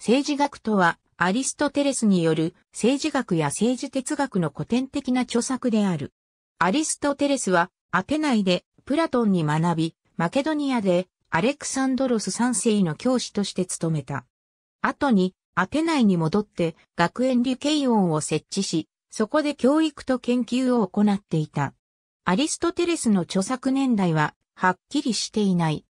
政治学とは、アリストテレスによる政治学や政治哲学の古典的な著作である。アリストテレスは、アテナイでプラトンに学び、マケドニアでアレクサンドロス3世の教師として務めた。後に、アテナイに戻って学園理系音を設置し、そこで教育と研究を行っていた。アリストテレスの著作年代ははっきりしていない。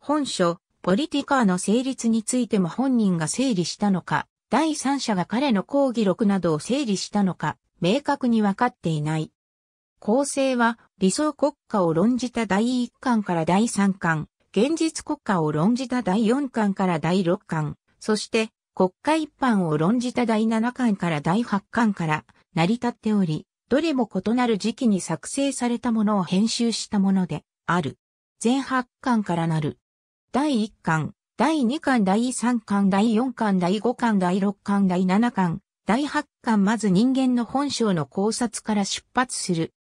本書、ポリティカーの成立についても本人が整理したのか、第三者が彼の講義録などを整理したのか、明確に分かっていない。構成は理想国家を論じた第一巻から第三巻、現実国家を論じた第四巻から第六巻、そして国家一般を論じた第七巻から第八巻から成り立っており、どれも異なる時期に作成されたものを編集したものである。全八巻からなる第1巻、第2巻、第3巻、第4巻、第5巻、第6巻、第7巻、第8巻、まず人間の本性の考察から出発する。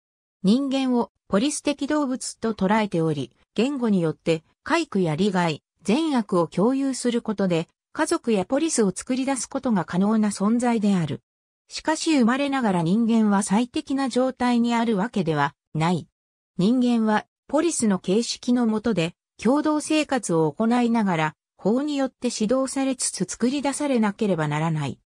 人間をポリス的動物と捉えており、言語によって、解雇や利害、善悪を共有することで、家族やポリスを作り出すことが可能な存在である。しかし生まれながら人間は最適な状態にあるわけではない。人間はポリスの形式のもとで共同生活を行いながら、法によって指導されつつ作り出されなければならない。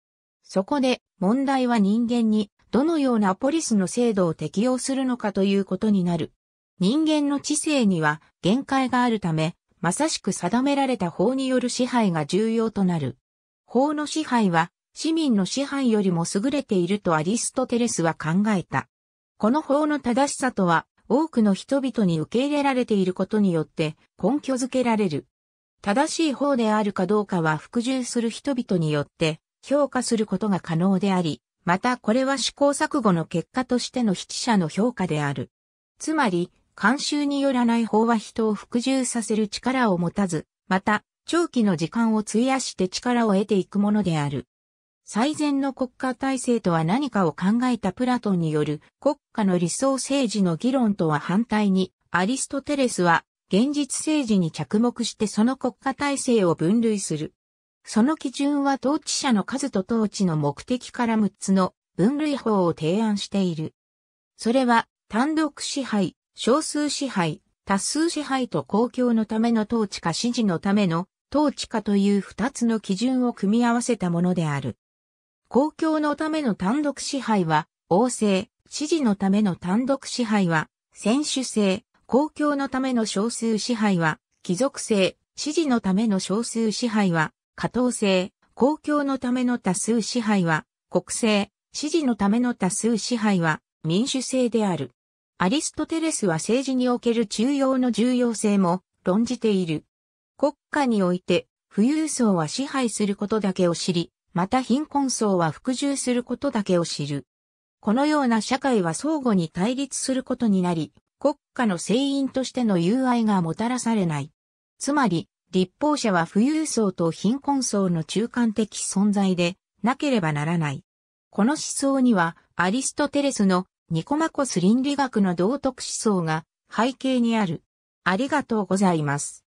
そこで問題は人間にどのようなポリスの制度を適用するのかということになる。人間の知性には限界があるため、まさしく定められた法による支配が重要となる。法の支配は市民の支配よりも優れているとアリストテレスは考えた。この法の正しさとは多くの人々に受け入れられていることによって根拠づけられる。正しい方であるかどうかは服従する人々によって評価することが可能であり、またこれは試行錯誤の結果としての筆者の評価である。つまり、慣習によらない方は人を服従させる力を持たず、また、長期の時間を費やして力を得ていくものである。最善の国家体制とは何かを考えたプラトンによる国家の理想政治の議論とは反対に、アリストテレスは現実政治に着目してその国家体制を分類する。その基準は統治者の数と統治の目的から6つの分類法を提案している。それは単独支配、少数支配、多数支配と公共のための統治か支持のための統治かという二つの基準を組み合わせたものである。公共のための単独支配は、王政、支持のための単独支配は、選手制、公共のための少数支配は、貴族制、支持のための少数支配は、下等制、公共のための多数支配は、国政、支持のための多数支配は、民主制である。アリストテレスは政治における中央の重要性も論じている。国家において、富裕層は支配することだけを知り、また貧困層は服従することだけを知る。このような社会は相互に対立することになり、国家の聖因としての友愛がもたらされない。つまり、立法者は富裕層と貧困層の中間的存在でなければならない。この思想には、アリストテレスのニコマコス倫理学の道徳思想が背景にある。ありがとうございます。